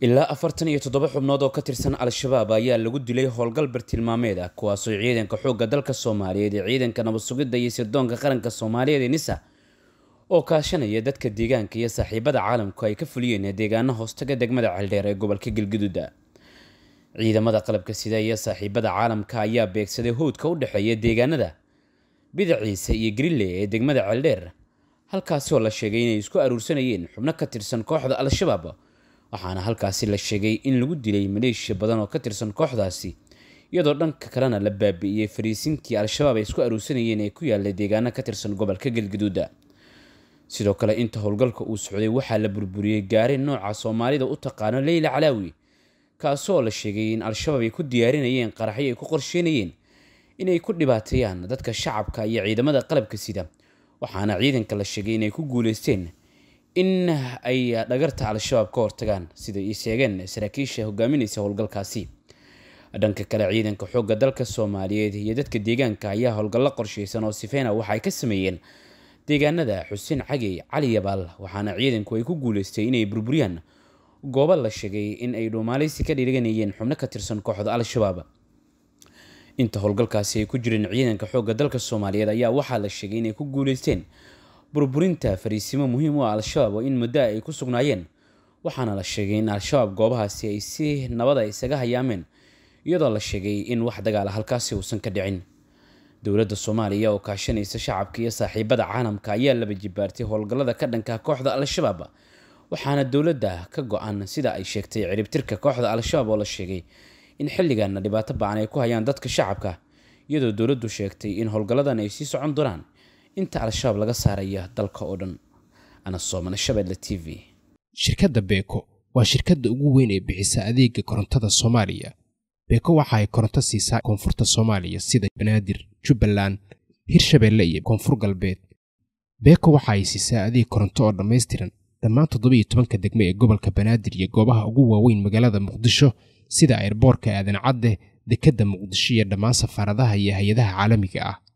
ilaa afartan iyo toddoba xubnood oo ka tirsan al-shabaab ayaa lagu dilay howlgal bartilmaameed ah kuwaasoo ciidanka xoogga dalka soomaaliyeed ee ciidanka nabadsugidda iyo sirdoonka qaranka soomaaliyeed ee nisa oo kaashanaya dadka deegaanka iyo saaxiibada caalamku ay ka fuliyeen deegaana hoostaga degmada ceeldheer ee gobolka galguduuda ciidamada qalabka sida iyo saaxiibada caalamka ayaa beegsaday howdka u dhexeeya deegaanada bidaciise iyo grille ee degmada ceeldheer halkaasi oo la sheegay inay isku aruursanayeen xubno ka tirsan kooxda al-shabaab waxaana halkaasi la sheegay in lagu dilay maleeshiya badan oo ka tirsan kooxdaasi iyadoo dhanka kalena la baabi'iyey fariisintii al-shabaab ay isku aruursanayeen ee ku yaalla deegaano ka tirsan gobolka galgaduuda sidoo kale inta howlgalka uu socday waxaa la burburiyey gaari nooca soomaalida u taqaano leyla calaawi kaasoo la sheegay in al-shabaab ay ku diyaarinayeen qaraxyo ay ku qorsheynayeen inay ku dhibaateeyaan dadka shacabka iyo ciidamada qalabka sida waxaana ciidanka la sheegay inay ku guulaysteen in ay dhagarta al-shabaab ka hortagaan sida ay sheegeen saraakiisha hogaaminaysa howlgalkaasi dhanka kale ciidanka xoogga dalka soomaaliyeed iyo dadka deegaanka ayaa howlgallo qorshaysan oo sifeyna waxay ka sameeyeen deegaanada xuseen cagey cali yabaal waxaana ciidanku ay ku guuleystay inay burburiyaan goobo la sheegay in ay dhuumaaleysi ka dhiiganayeen xubno ka tirsan kooxda al-shabaab inta howlgalkaasi ay ku jireen ciidanka xoogga dalka soomaaliyeed ayaa waxaa la sheegay inay ku guuleysteen burburinta fariisimo muhiim u ah al-shabaab oo in muddo ay ku sugnaayeen waxaana la sheegay in al-shabaab goobahaasi ay si nabada ah isaga hayaameen iyadoo la sheegay in wax dagaala ah halkaasi uusan ka dhicin dowladda soomaaliya oo kaashanaysa shacabka iyo saaxiibada caalamka ayaa laba jibaartay howlgallada ka dhanka kooxda al-shabaab waxaana dowladda ka go-an sida ay sheegtay ciribtirka kooxda al-shabaab oo la sheegay in xilligaana dhibaato ba-an ay ku hayaan dadka shacabka iyadoo dowladdu sheegtay in howlgalladan ay sii socon doonaan inta al-shabaab laga saaraya dalka oo dhan ana soomane shabeelle t v shirkadda beeko waa shirkadda ugu weyn ee bixisa adeega korontada soomaaliya beeko waxa ay koronto siisaa koonfurta soomaaliya sida banaadir jubbaland hirshabeelle iyo koonfur galbeed beeko waxa ay siisaa adeeg koronto oo dhammaystiran dhammaan toddobaiyo tobanka degmo ee gobolka banaadir iyo goobaha ugu waaweyn magaalada muqdisho sida eerboorka aadan cadde dekedda muqdisho iyo dhammaan safaaradaha iyo hay-adaha caalamiga ah